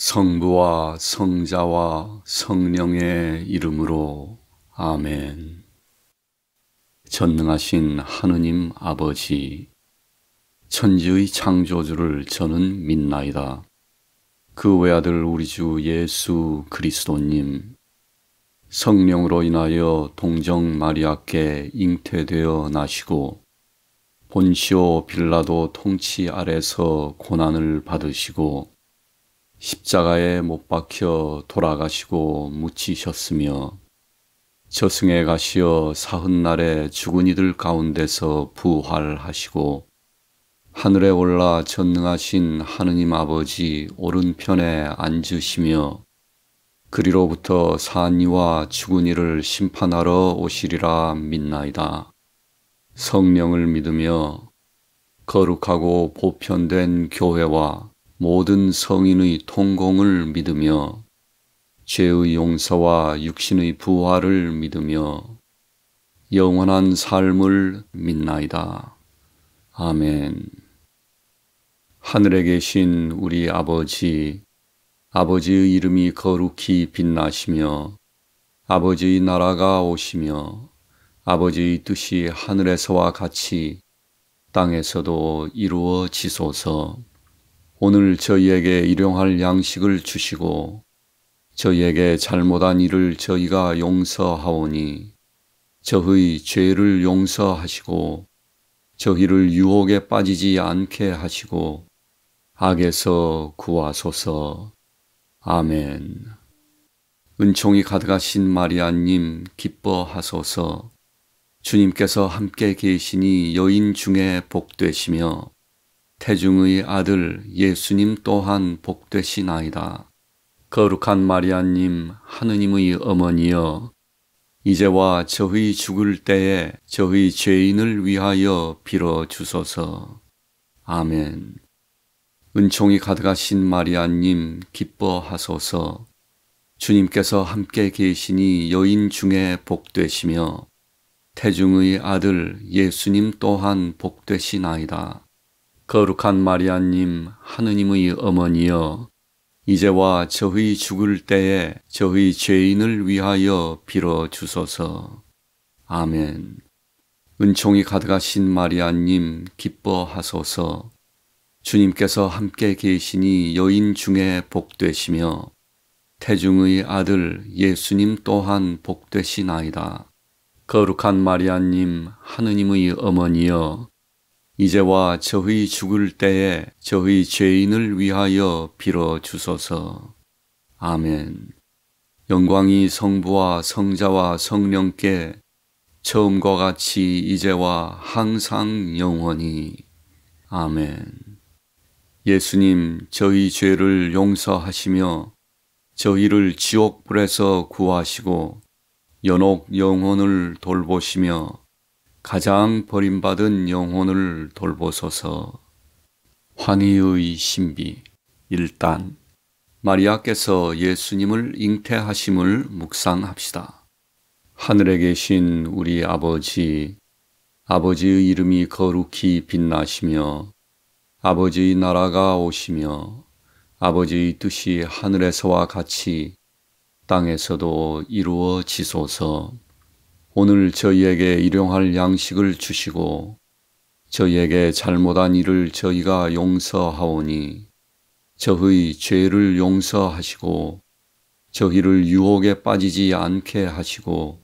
성부와 성자와 성령의 이름으로 아멘. 전능하신 하느님 아버지, 천지의 창조주를 저는 믿나이다. 그 외아들 우리 주 예수 그리스도님, 성령으로 인하여 동정 마리아께 잉태되어 나시고, 본시오 빌라도 통치 아래서 고난을 받으시고, 십자가에 못 박혀 돌아가시고 묻히셨으며 저승에 가시어 사흔날에 죽은 이들 가운데서 부활하시고 하늘에 올라 전능하신 하느님 아버지 오른편에 앉으시며 그리로부터 산이와 죽은 이를 심판하러 오시리라 믿나이다. 성령을 믿으며 거룩하고 보편된 교회와 모든 성인의 통공을 믿으며 죄의 용서와 육신의 부활을 믿으며 영원한 삶을 믿나이다. 아멘. 하늘에 계신 우리 아버지, 아버지의 이름이 거룩히 빛나시며, 아버지의 나라가 오시며, 아버지의 뜻이 하늘에서와 같이 땅에서도 이루어지소서. 오늘 저희에게 일용할 양식을 주시고 저희에게 잘못한 일을 저희가 용서하오니 저의 죄를 용서하시고 저희를 유혹에 빠지지 않게 하시고 악에서 구하소서. 아멘. 은총이 가득하신 마리아님 기뻐하소서. 주님께서 함께 계시니 여인 중에 복되시며 태중의 아들 예수님 또한 복되시나이다. 거룩한 마리아님 하느님의 어머니여 이제와 저희 죽을 때에 저희 죄인을 위하여 빌어 주소서. 아멘. 은총이 가득하신 마리아님 기뻐하소서. 주님께서 함께 계시니 여인 중에 복되시며 태중의 아들 예수님 또한 복되시나이다. 거룩한 마리아님, 하느님의 어머니여, 이제와 저희 죽을 때에 저희 죄인을 위하여 빌어주소서. 아멘. 은총이 가득하신 마리아님, 기뻐하소서. 주님께서 함께 계시니 여인 중에 복되시며, 태중의 아들 예수님 또한 복되시나이다. 거룩한 마리아님, 하느님의 어머니여, 이제와 저희 죽을 때에 저희 죄인을 위하여 빌어 주소서. 아멘. 영광이 성부와 성자와 성령께 처음과 같이 이제와 항상 영원히. 아멘. 예수님, 저희 죄를 용서하시며 저희를 지옥불에서 구하시고 연옥 영혼을 돌보시며 가장 버림받은 영혼을 돌보소서. 환희의 신비 1단 마리아께서 예수님을 잉태하심을 묵상합시다. 하늘에 계신 우리 아버지, 아버지의 이름이 거룩히 빛나시며, 아버지의 나라가 오시며, 아버지의 뜻이 하늘에서와 같이 땅에서도 이루어지소서. 오늘 저희에게 일용할 양식을 주시고 저희에게 잘못한 일을 저희가 용서하오니 저의 죄를 용서하시고 저희를 유혹에 빠지지 않게 하시고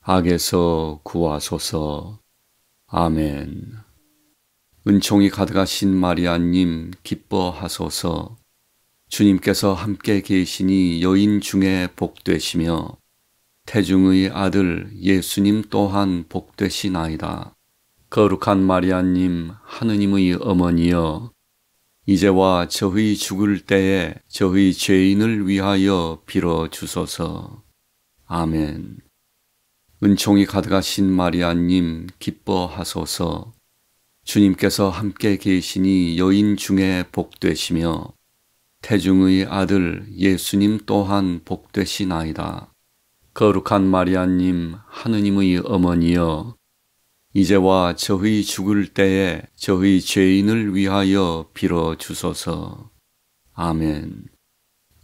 악에서 구하소서. 아멘. 은총이 가득하신 마리아님 기뻐하소서. 주님께서 함께 계시니 여인 중에 복되시며 태중의 아들 예수님 또한 복되시나이다. 거룩한 마리아님 하느님의 어머니여 이제와 저희 죽을 때에 저희 죄인을 위하여 빌어 주소서. 아멘. 은총이 가득하신 마리아님 기뻐하소서. 주님께서 함께 계시니 여인 중에 복되시며 태중의 아들 예수님 또한 복되시나이다. 거룩한 마리아님, 하느님의 어머니여, 이제와 저희 죽을 때에 저희 죄인을 위하여 빌어주소서. 아멘.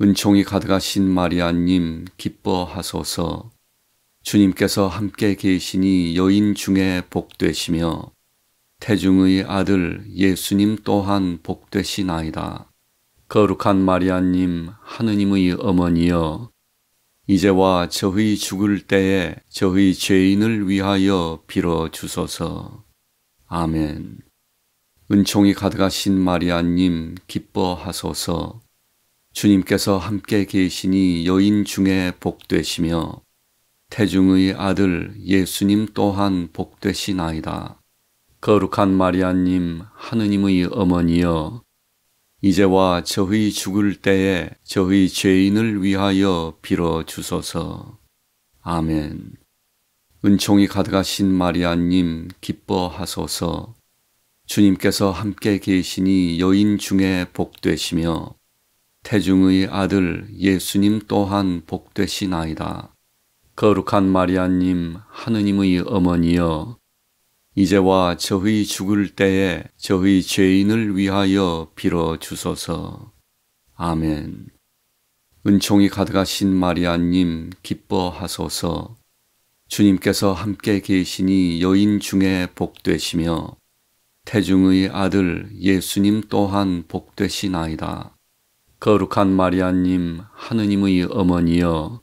은총이 가득하신 마리아님, 기뻐하소서. 주님께서 함께 계시니 여인 중에 복되시며, 태중의 아들 예수님 또한 복되시나이다. 거룩한 마리아님, 하느님의 어머니여, 이제와 저희 죽을 때에 저희 죄인을 위하여 빌어 주소서. 아멘. 은총이 가득하신 마리아님 기뻐하소서. 주님께서 함께 계시니 여인 중에 복되시며 태중의 아들 예수님 또한 복되시나이다. 거룩한 마리아님 하느님의 어머니여 이제와 저희 죽을 때에 저희 죄인을 위하여 빌어 주소서. 아멘. 은총이 가득하신 마리아님 기뻐하소서. 주님께서 함께 계시니 여인 중에 복되시며 태중의 아들 예수님 또한 복되시나이다. 거룩한 마리아님 하느님의 어머니여 이제와 저희 죽을 때에 저희 죄인을 위하여 빌어 주소서. 아멘. 은총이 가득하신 마리아님 기뻐하소서. 주님께서 함께 계시니 여인 중에 복되시며 태중의 아들 예수님 또한 복되시나이다. 거룩한 마리아님 하느님의 어머니여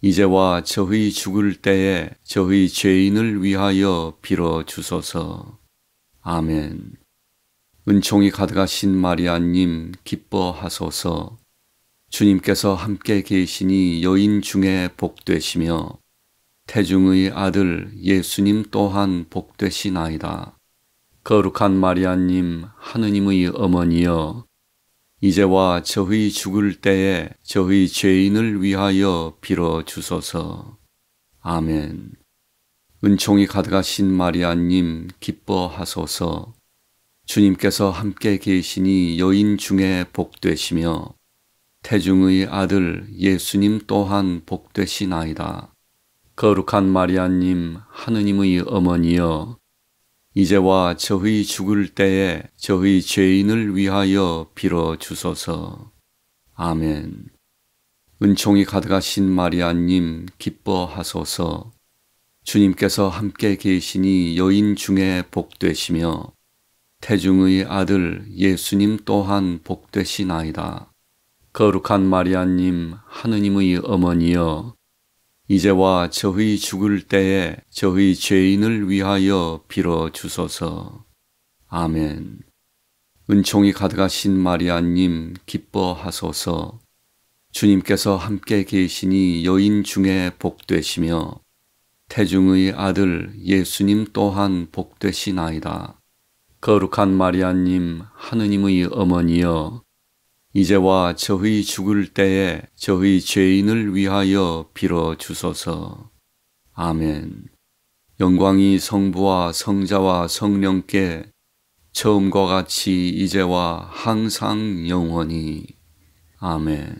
이제와 저희 죽을 때에 저희 죄인을 위하여 빌어 주소서. 아멘. 은총이 가득하신 마리아님 기뻐하소서. 주님께서 함께 계시니 여인 중에 복되시며 태중의 아들 예수님 또한 복되시나이다. 거룩한 마리아님 하느님의 어머니여 이제와 저희 죽을 때에 저희 죄인을 위하여 빌어 주소서. 아멘. 은총이 가득하신 마리아님 기뻐하소서. 주님께서 함께 계시니 여인 중에 복되시며 태중의 아들 예수님 또한 복되시나이다. 거룩한 마리아님 하느님의 어머니여 이제와 저희 죽을 때에 저희 죄인을 위하여 빌어 주소서. 아멘. 은총이 가득하신 마리아님 기뻐하소서. 주님께서 함께 계시니 여인 중에 복되시며 태중의 아들 예수님 또한 복되시나이다. 거룩한 마리아님 하느님의 어머니여 이제와 저희 죽을 때에 저희 죄인을 위하여 빌어 주소서. 아멘. 은총이 가득하신 마리아님 기뻐하소서. 주님께서 함께 계시니 여인 중에 복되시며 태중의 아들 예수님 또한 복되시나이다. 거룩한 마리아님 하느님의 어머니여 이제와 저희 죽을 때에 저희 죄인을 위하여 빌어 주소서. 아멘. 영광이 성부와 성자와 성령께 처음과 같이 이제와 항상 영원히. 아멘.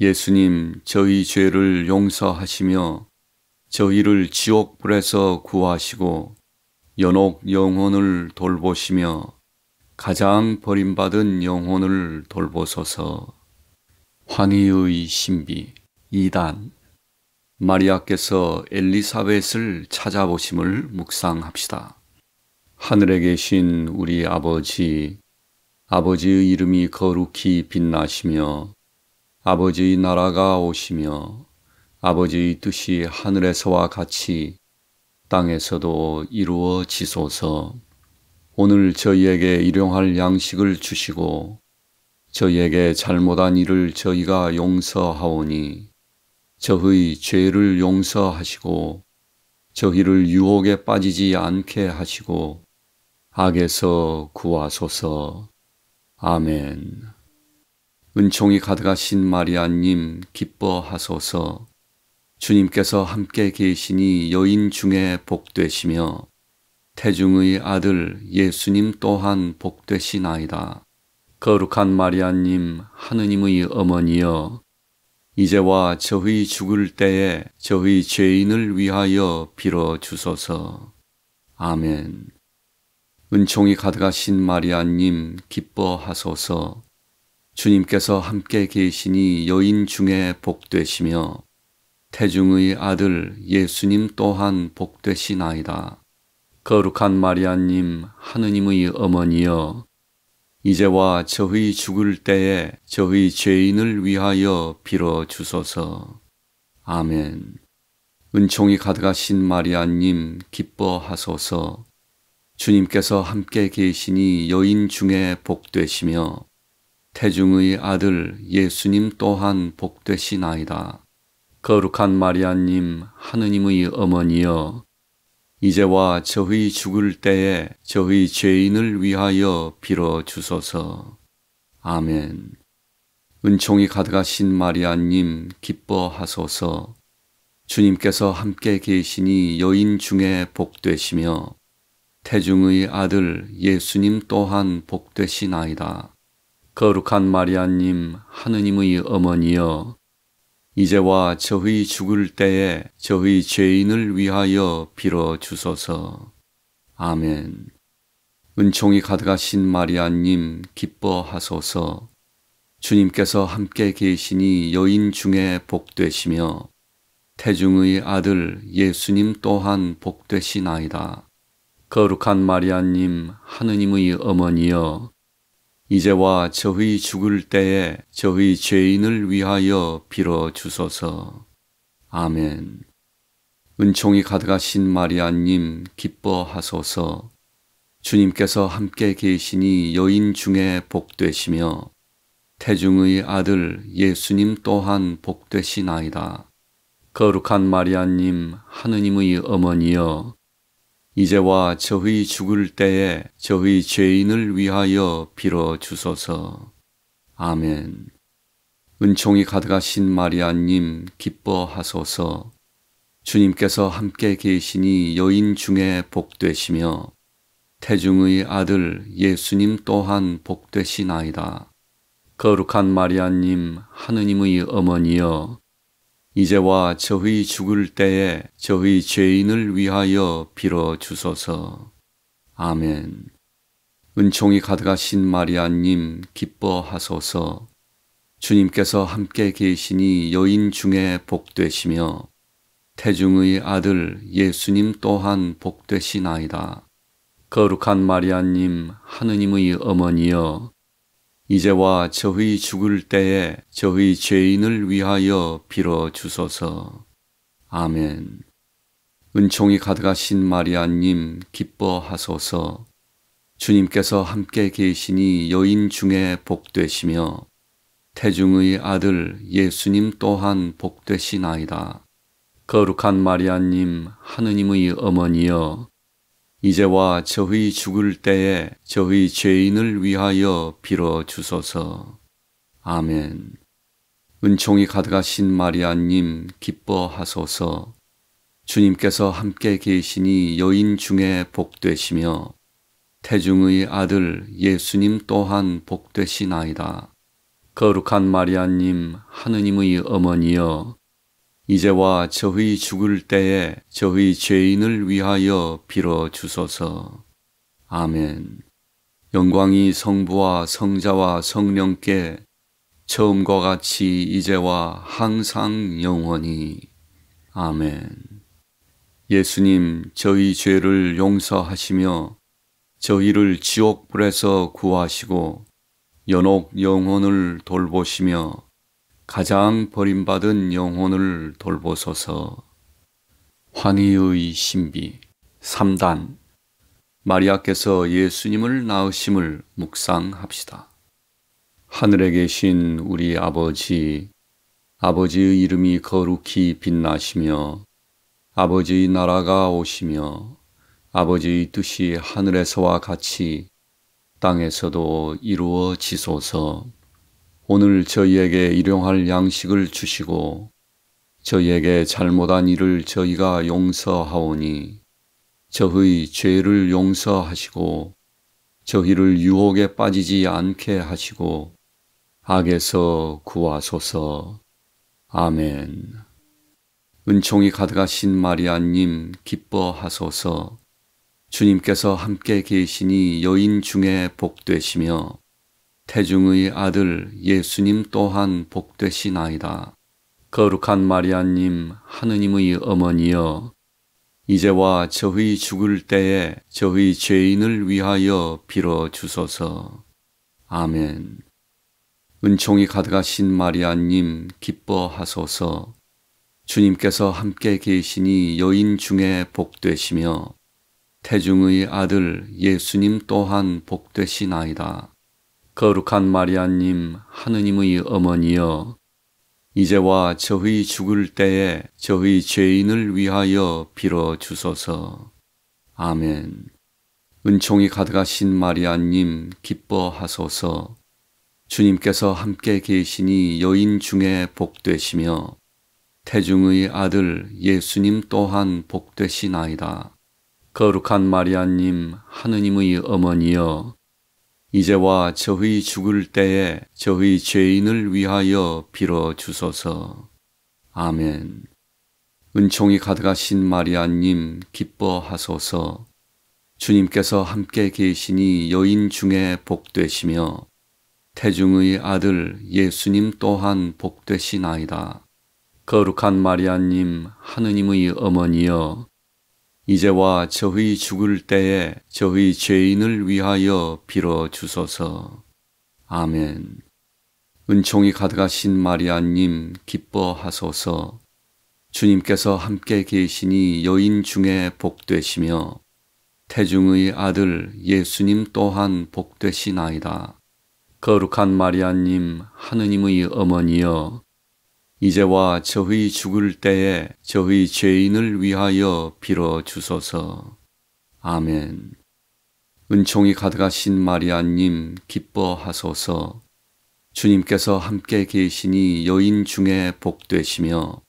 예수님, 저희 죄를 용서하시며 저희를 지옥불에서 구하시고 연옥 영혼을 돌보시며 가장 버림받은 영혼을 돌보소서. 환희의 신비 2단 마리아께서 엘리사벳을 찾아보심을 묵상합시다. 하늘에 계신 우리 아버지, 아버지의 이름이 거룩히 빛나시며, 아버지의 나라가 오시며, 아버지의 뜻이 하늘에서와 같이 땅에서도 이루어지소서. 오늘 저희에게 일용할 양식을 주시고 저희에게 잘못한 일을 저희가 용서하오니 저의 죄를 용서하시고 저희를 유혹에 빠지지 않게 하시고 악에서 구하소서. 아멘. 은총이 가득하신 마리아님 기뻐하소서. 주님께서 함께 계시니 여인 중에 복되시며 태중의 아들 예수님 또한 복되시나이다. 거룩한 마리아님 하느님의 어머니여 이제와 저희 죽을 때에 저희 죄인을 위하여 빌어 주소서. 아멘. 은총이 가득하신 마리아님 기뻐하소서. 주님께서 함께 계시니 여인 중에 복되시며 태중의 아들 예수님 또한 복되시나이다. 거룩한 마리아님, 하느님의 어머니여, 이제와 저희 죽을 때에 저희 죄인을 위하여 빌어주소서. 아멘. 은총이 가득하신 마리아님, 기뻐하소서. 주님께서 함께 계시니 여인 중에 복되시며, 태중의 아들 예수님 또한 복되시나이다. 거룩한 마리아님, 하느님의 어머니여, 이제와 저희 죽을 때에 저희 죄인을 위하여 빌어 주소서. 아멘. 은총이 가득하신 마리아님 기뻐하소서. 주님께서 함께 계시니 여인 중에 복되시며 태중의 아들 예수님 또한 복되시나이다. 거룩한 마리아님 하느님의 어머니여 이제와 저희 죽을 때에 저희 죄인을 위하여 빌어 주소서. 아멘. 은총이 가득하신 마리아님 기뻐하소서. 주님께서 함께 계시니 여인 중에 복되시며 태중의 아들 예수님 또한 복되시나이다. 거룩한 마리아님 하느님의 어머니여 이제와 저희 죽을 때에 저희 죄인을 위하여 빌어 주소서. 아멘. 은총이 가득하신 마리아님 기뻐하소서. 주님께서 함께 계시니 여인 중에 복되시며 태중의 아들 예수님 또한 복되시나이다. 거룩한 마리아님 하느님의 어머니여 이제와 저희 죽을 때에 저희 죄인을 위하여 빌어 주소서. 아멘. 은총이 가득하신 마리아님 기뻐하소서. 주님께서 함께 계시니 여인 중에 복되시며 태중의 아들 예수님 또한 복되시나이다. 거룩한 마리아님 하느님의 어머니여 이제와 저희 죽을 때에 저희 죄인을 위하여 빌어 주소서. 아멘. 은총이 가득하신 마리아님 기뻐하소서. 주님께서 함께 계시니 여인 중에 복되시며 태중의 아들 예수님 또한 복되시나이다. 거룩한 마리아님 하느님의 어머니여 이제와 저희 죽을 때에 저희 죄인을 위하여 빌어 주소서. 아멘. 은총이 가득하신 마리아님 기뻐하소서. 주님께서 함께 계시니 여인 중에 복되시며 태중의 아들 예수님 또한 복되시나이다. 거룩한 마리아님 하느님의 어머니여 이제와 저희 죽을 때에 저희 죄인을 위하여 빌어 주소서. 아멘. 은총이 가득하신 마리아님 기뻐하소서. 주님께서 함께 계시니 여인 중에 복되시며 태중의 아들 예수님 또한 복되시나이다. 거룩한 마리아님 하느님의 어머니여 이제와 저희 죽을 때에 저희 죄인을 위하여 빌어 주소서. 아멘. 영광이 성부와 성자와 성령께 처음과 같이 이제와 항상 영원히. 아멘. 예수님, 저희 죄를 용서하시며 저희를 지옥불에서 구하시고 연옥 영혼을 돌보시며 가장 버림받은 영혼을 돌보소서. 환희의 신비 3단 마리아께서 예수님을 낳으심을 묵상합시다. 하늘에 계신 우리 아버지, 아버지의 이름이 거룩히 빛나시며, 아버지의 나라가 오시며, 아버지의 뜻이 하늘에서와 같이 땅에서도 이루어지소서. 오늘 저희에게 일용할 양식을 주시고 저희에게 잘못한 일을 저희가 용서하오니 저의 죄를 용서하시고 저희를 유혹에 빠지지 않게 하시고 악에서 구하소서. 아멘. 은총이 가득하신 마리아님 기뻐하소서. 주님께서 함께 계시니 여인 중에 복되시며 태중의 아들 예수님 또한 복되시나이다. 거룩한 마리아님 하느님의 어머니여 이제와 저희 죽을 때에 저희 죄인을 위하여 빌어 주소서. 아멘. 은총이 가득하신 마리아님 기뻐하소서. 주님께서 함께 계시니 여인 중에 복되시며 태중의 아들 예수님 또한 복되시나이다. 거룩한 마리아님, 하느님의 어머니여, 이제와 저희 죽을 때에 저희 죄인을 위하여 빌어주소서. 아멘. 은총이 가득하신 마리아님, 기뻐하소서. 주님께서 함께 계시니 여인 중에 복되시며, 태중의 아들 예수님 또한 복되시나이다. 거룩한 마리아님, 하느님의 어머니여, 이제와 저희 죽을 때에 저희 죄인을 위하여 빌어 주소서. 아멘. 은총이 가득하신 마리아님 기뻐하소서. 주님께서 함께 계시니 여인 중에 복되시며 태중의 아들 예수님 또한 복되시나이다. 거룩한 마리아님 하느님의 어머니여 이제와 저희 죽을 때에 저희 죄인을 위하여 빌어 주소서. 아멘. 은총이 가득하신 마리아님 기뻐하소서. 주님께서 함께 계시니 여인 중에 복되시며 태중의 아들 예수님 또한 복되시나이다. 거룩한 마리아님 하느님의 어머니여 이제와 저희 죽을 때에 저희 죄인을 위하여 빌어 주소서. 아멘. 은총이 가득하신 마리아님 기뻐하소서. 주님께서 함께 계시니 여인 중에 복되시며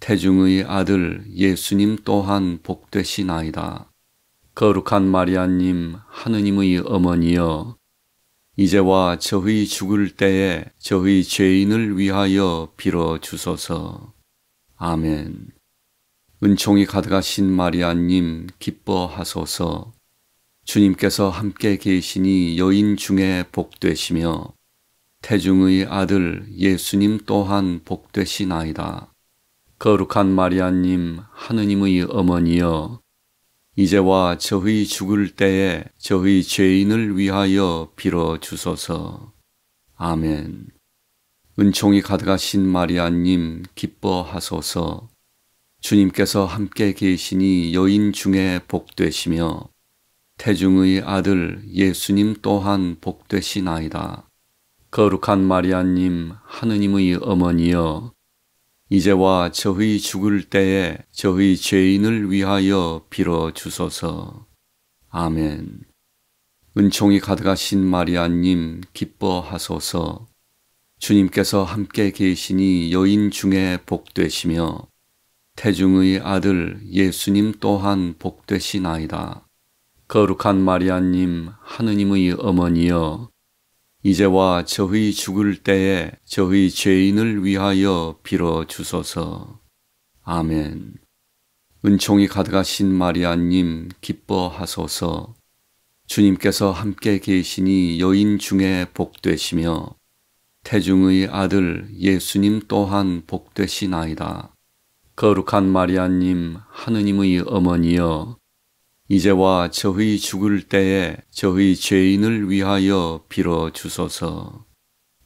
태중의 아들 예수님 또한 복되시나이다. 거룩한 마리아님 하느님의 어머니여 이제와 저희 죽을 때에 저희 죄인을 위하여 빌어 주소서. 아멘. 은총이 가득하신 마리아님 기뻐하소서. 주님께서 함께 계시니 여인 중에 복되시며 태중의 아들 예수님 또한 복되시나이다. 거룩한 마리아님 하느님의 어머니여 이제와 저희 죽을 때에 저희 죄인을 위하여 빌어 주소서. 아멘. 은총이 가득하신 마리아님 기뻐하소서. 주님께서 함께 계시니 여인 중에 복되시며 태중의 아들 예수님 또한 복되시나이다. 거룩한 마리아님 하느님의 어머니여 이제와 저희 죽을 때에 저희 죄인을 위하여 빌어 주소서. 아멘. 은총이 가득하신 마리아님 기뻐하소서. 주님께서 함께 계시니 여인 중에 복되시며 태중의 아들 예수님 또한 복되시나이다. 거룩한 마리아님 하느님의 어머니여 이제와 저희 죽을 때에 저희 죄인을 위하여 빌어 주소서. 아멘. 은총이 가득하신 마리아님 기뻐하소서. 주님께서 함께 계시니 여인 중에 복되시며 태중의 아들 예수님 또한 복되시나이다. 거룩한 마리아님 하느님의 어머니여 이제와 저희 죽을 때에 저희 죄인을 위하여 빌어 주소서.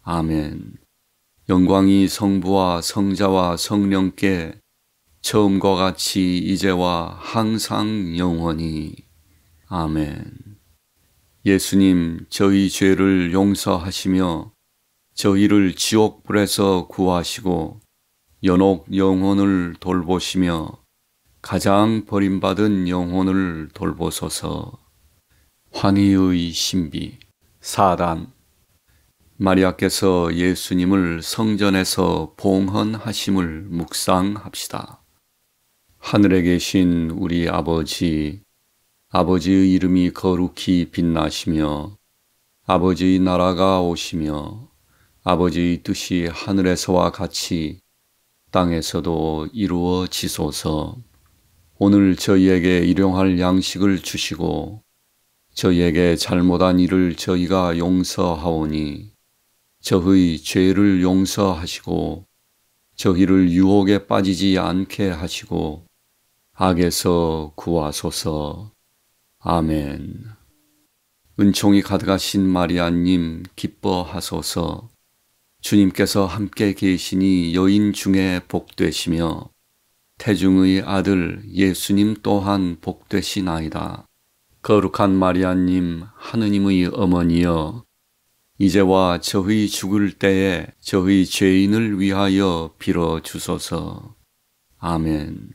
아멘. 영광이 성부와 성자와 성령께 처음과 같이 이제와 항상 영원히. 아멘. 예수님, 저희 죄를 용서하시며 저희를 지옥불에서 구하시고 연옥 영혼을 돌보시며 가장 버림받은 영혼을 돌보소서. 환희의 신비 사단 마리아께서 예수님을 성전에서 봉헌하심을 묵상합시다. 하늘에 계신 우리 아버지 아버지의 이름이 거룩히 빛나시며 아버지의 나라가 오시며 아버지의 뜻이 하늘에서와 같이 땅에서도 이루어지소서. 오늘 저희에게 일용할 양식을 주시고 저희에게 잘못한 일을 저희가 용서하오니 저의 죄를 용서하시고 저희를 유혹에 빠지지 않게 하시고 악에서 구하소서. 아멘. 은총이 가득하신 마리아님 기뻐하소서. 주님께서 함께 계시니 여인 중에 복되시며 태중의 아들 예수님 또한 복되시나이다. 거룩한 마리아님 하느님의 어머니여 이제와 저희 죽을 때에 저희 죄인을 위하여 빌어 주소서. 아멘.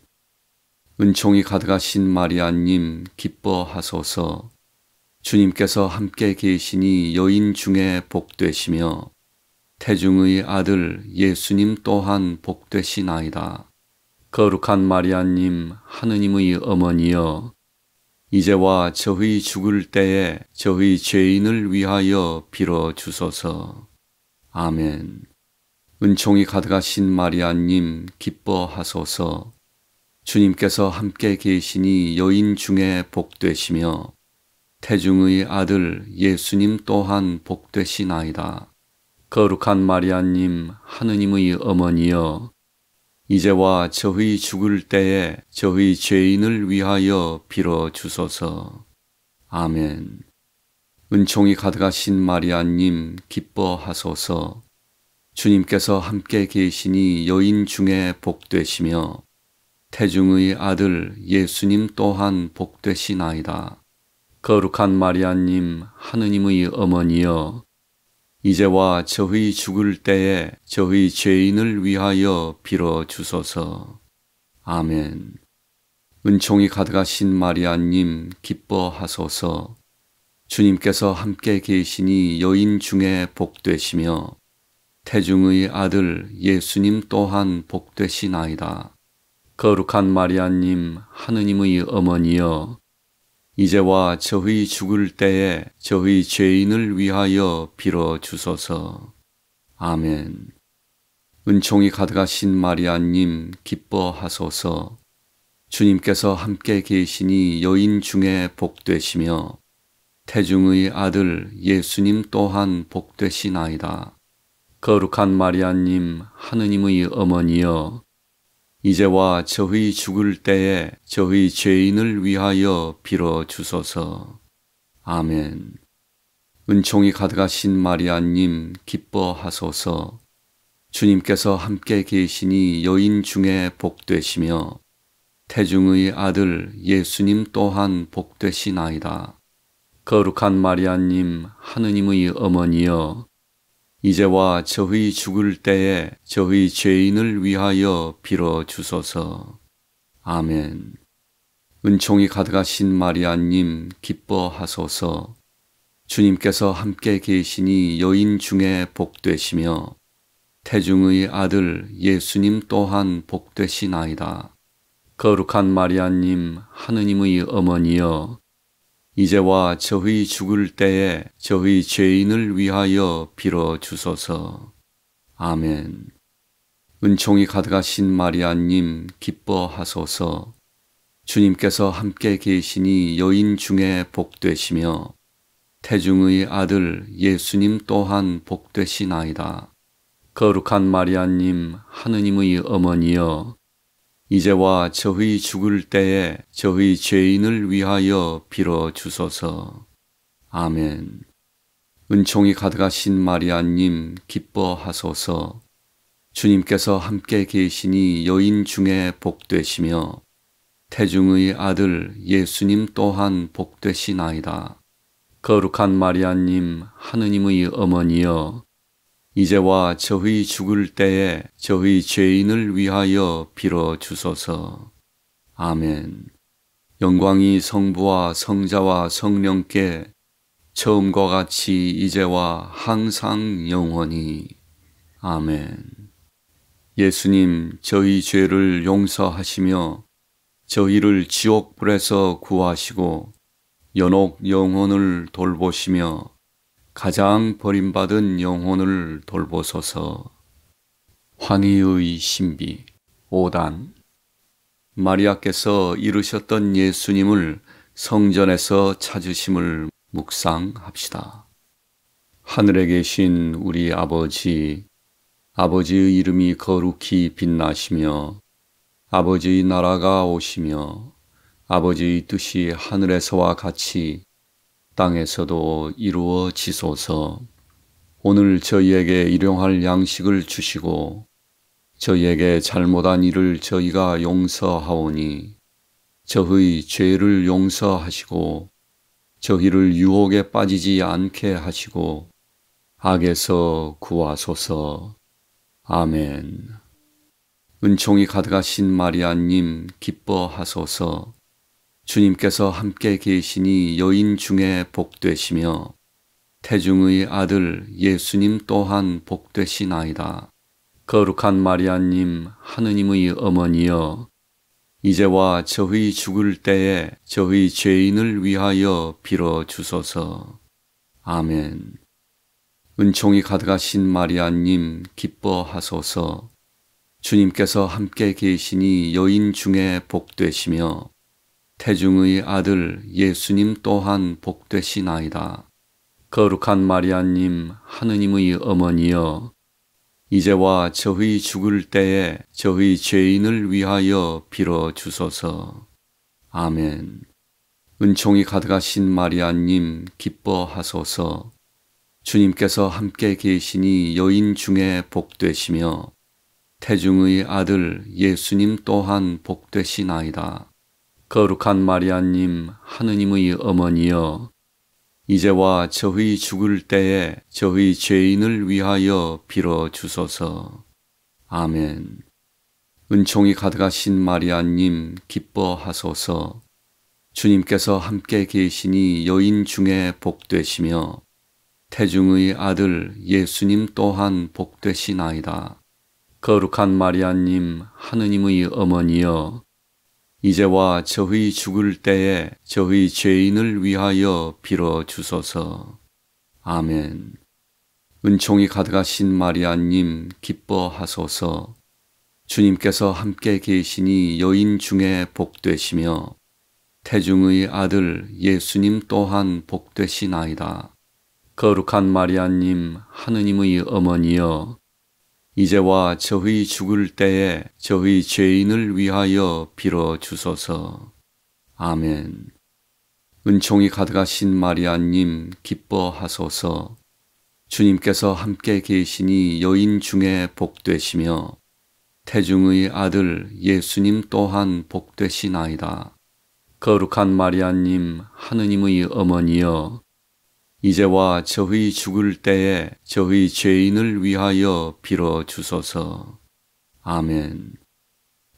은총이 가득하신 마리아님 기뻐하소서. 주님께서 함께 계시니 여인 중에 복되시며 태중의 아들 예수님 또한 복되시나이다. 거룩한 마리아님 하느님의 어머니여 이제와 저희 죽을 때에 저희 죄인을 위하여 빌어 주소서. 아멘. 은총이 가득하신 마리아님 기뻐하소서. 주님께서 함께 계시니 여인 중에 복되시며 태중의 아들 예수님 또한 복되시나이다. 거룩한 마리아님 하느님의 어머니여 이제와 저희 죽을 때에 저희 죄인을 위하여 빌어 주소서. 아멘. 은총이 가득하신 마리아님 기뻐하소서. 주님께서 함께 계시니 여인 중에 복되시며 태중의 아들 예수님 또한 복되시나이다. 거룩한 마리아님 하느님의 어머니여 이제와 저희 죽을 때에 저희 죄인을 위하여 빌어 주소서. 아멘. 은총이 가득하신 마리아님 기뻐하소서. 주님께서 함께 계시니 여인 중에 복되시며 태중의 아들 예수님 또한 복되시나이다. 거룩한 마리아님 하느님의 어머니여 이제와 저희 죽을 때에 저희 죄인을 위하여 빌어 주소서. 아멘. 은총이 가득하신 마리아님 기뻐하소서. 주님께서 함께 계시니 여인 중에 복되시며 태중의 아들 예수님 또한 복되시나이다. 거룩한 마리아님 하느님의 어머니여 이제와 저희 죽을 때에 저희 죄인을 위하여 빌어 주소서. 아멘. 은총이 가득하신 마리아님 기뻐하소서. 주님께서 함께 계시니 여인 중에 복되시며 태중의 아들 예수님 또한 복되시나이다. 거룩한 마리아님 하느님의 어머니여 이제와 저희 죽을 때에 저희 죄인을 위하여 빌어 주소서. 아멘. 은총이 가득하신 마리아님 기뻐하소서. 주님께서 함께 계시니 여인 중에 복되시며 태중의 아들 예수님 또한 복되시나이다. 거룩한 마리아님 하느님의 어머니여 이제와 저희 죽을 때에 저희 죄인을 위하여 빌어 주소서. 아멘. 은총이 가득하신 마리아님 기뻐하소서. 주님께서 함께 계시니 여인 중에 복되시며 태중의 아들 예수님 또한 복되시나이다. 거룩한 마리아님 하느님의 어머니여 이제와 저희 죽을 때에 저희 죄인을 위하여 빌어 주소서. 아멘. 은총이 가득하신 마리아님 기뻐하소서. 주님께서 함께 계시니 여인 중에 복되시며 태중의 아들 예수님 또한 복되시나이다. 거룩한 마리아님 하느님의 어머니여 이제와 저희 죽을 때에 저희 죄인을 위하여 빌어 주소서. 아멘. 영광이 성부와 성자와 성령께 처음과 같이 이제와 항상 영원히. 아멘. 예수님, 저희 죄를 용서하시며 저희를 지옥불에서 구하시고 연옥 영혼을 돌보시며 가장 버림받은 영혼을 돌보소서. 환희의 신비 5단 마리아께서 이르셨던 예수님을 성전에서 찾으심을 묵상합시다. 하늘에 계신 우리 아버지, 아버지의 이름이 거룩히 빛나시며, 아버지의 나라가 오시며, 아버지의 뜻이 하늘에서와 같이 땅에서도 이루어지소서. 오늘 저희에게 일용할 양식을 주시고 저희에게 잘못한 일을 저희가 용서하오니 저의 죄를 용서하시고 저희를 유혹에 빠지지 않게 하시고 악에서 구하소서. 아멘. 은총이 가득하신 마리아님 기뻐하소서. 주님께서 함께 계시니 여인 중에 복되시며 태중의 아들 예수님 또한 복되시나이다. 거룩한 마리아님 하느님의 어머니여 이제와 저희 죽을 때에 저희 죄인을 위하여 빌어 주소서. 아멘. 은총이 가득하신 마리아님 기뻐하소서. 주님께서 함께 계시니 여인 중에 복되시며 태중의 아들 예수님 또한 복되시나이다. 거룩한 마리아님 하느님의 어머니여 이제와 저희 죽을 때에 저희 죄인을 위하여 빌어 주소서. 아멘. 은총이 가득하신 마리아님 기뻐하소서. 주님께서 함께 계시니 여인 중에 복되시며 태중의 아들 예수님 또한 복되시나이다. 거룩한 마리아님, 하느님의 어머니여, 이제와 저희 죽을 때에 저희 죄인을 위하여 빌어 주소서. 아멘. 은총이 가득하신 마리아님, 기뻐하소서. 주님께서 함께 계시니 여인 중에 복되시며, 태중의 아들 예수님 또한 복되시나이다. 거룩한 마리아님, 하느님의 어머니여, 이제와 저희 죽을 때에 저희 죄인을 위하여 빌어 주소서. 아멘. 은총이 가득하신 마리아님 기뻐하소서. 주님께서 함께 계시니 여인 중에 복되시며 태중의 아들 예수님 또한 복되시나이다. 거룩한 마리아님 하느님의 어머니여 이제와 저희 죽을 때에 저희 죄인을 위하여 빌어 주소서. 아멘. 은총이 가득하신 마리아님 기뻐하소서. 주님께서 함께 계시니 여인 중에 복되시며 태중의 아들 예수님 또한 복되시나이다. 거룩한 마리아님 하느님의 어머니여 이제와 저희 죽을 때에 저희 죄인을 위하여 빌어 주소서. 아멘.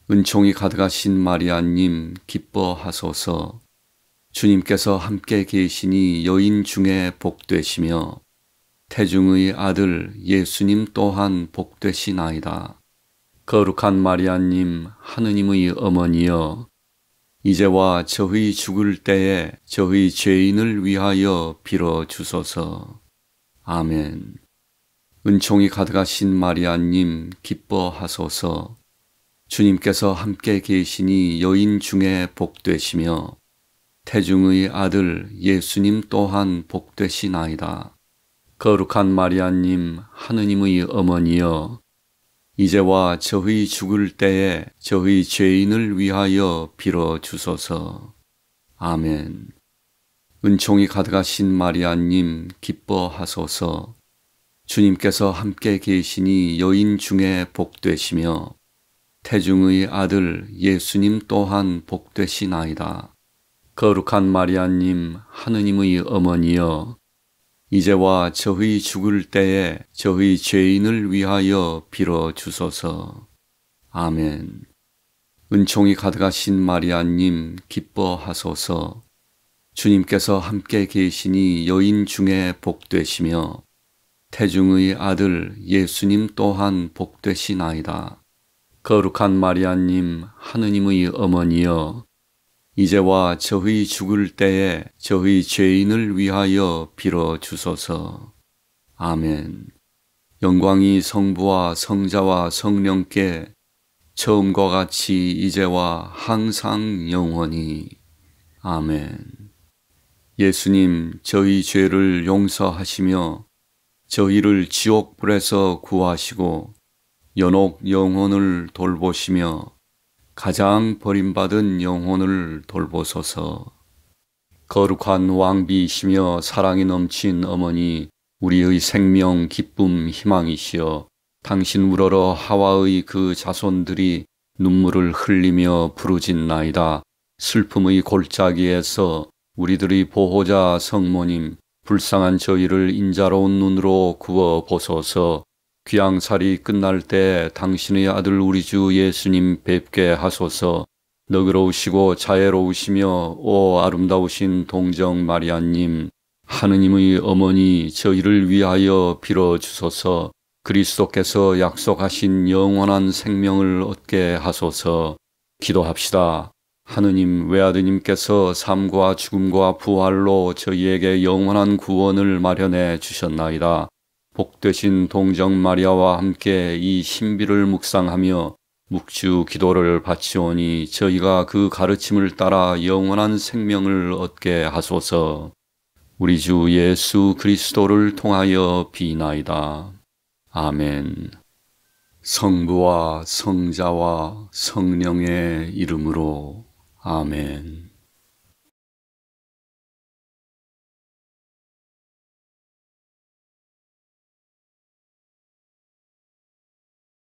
은총이 가득하신 마리아님 기뻐하소서. 주님께서 함께 계시니 여인 중에 복되시며 태중의 아들 예수님 또한 복되시나이다. 거룩한 마리아님 하느님의 어머니여 이제와 저희 죽을 때에 저희 죄인을 위하여 빌어 주소서. 아멘. 은총이 가득하신 마리아님 기뻐하소서. 주님께서 함께 계시니 여인 중에 복되시며 태중의 아들 예수님 또한 복되시나이다. 거룩한 마리아님 하느님의 어머니여 이제와 저희 죽을 때에 저희 죄인을 위하여 빌어 주소서. 아멘. 은총이 가득하신 마리아님 기뻐하소서. 주님께서 함께 계시니 여인 중에 복되시며 태중의 아들 예수님 또한 복되시나이다. 거룩한 마리아님 하느님의 어머니여 이제와 저희 죽을 때에 저희 죄인을 위하여 빌어 주소서. 아멘. 은총이 가득하신 마리아님 기뻐하소서. 주님께서 함께 계시니 여인 중에 복되시며 태중의 아들 예수님 또한 복되시나이다. 거룩한 마리아님 하느님의 어머니여 이제와 저희 죽을 때에 저희 죄인을 위하여 빌어 주소서. 아멘. 영광이 성부와 성자와 성령께 처음과 같이 이제와 항상 영원히. 아멘. 예수님, 저희 죄를 용서하시며 저희를 지옥불에서 구하시고 연옥 영혼을 돌보시며 가장 버림받은 영혼을 돌보소서. 거룩한 왕비이시며 사랑이 넘친 어머니, 우리의 생명, 기쁨, 희망이시여 당신 우러러 하와의 그 자손들이 눈물을 흘리며 부르짖나이다. 슬픔의 골짜기에서 우리들의 보호자 성모님, 불쌍한 저희를 인자로운 눈으로 구워 보소서. 귀양살이 끝날 때 당신의 아들 우리 주 예수님 뵙게 하소서 너그러우시고 자애로우시며 오 아름다우신 동정 마리아님 하느님의 어머니 저희를 위하여 빌어주소서 그리스도께서 약속하신 영원한 생명을 얻게 하소서 기도합시다. 하느님 외아드님께서 삶과 죽음과 부활로 저희에게 영원한 구원을 마련해 주셨나이다. 복되신 동정 마리아와 함께 이 신비를 묵상하며 묵주 기도를 바치오니 저희가 그 가르침을 따라 영원한 생명을 얻게 하소서. 우리 주 예수 그리스도를 통하여 비나이다. 아멘. 성부와 성자와 성령의 이름으로 아멘.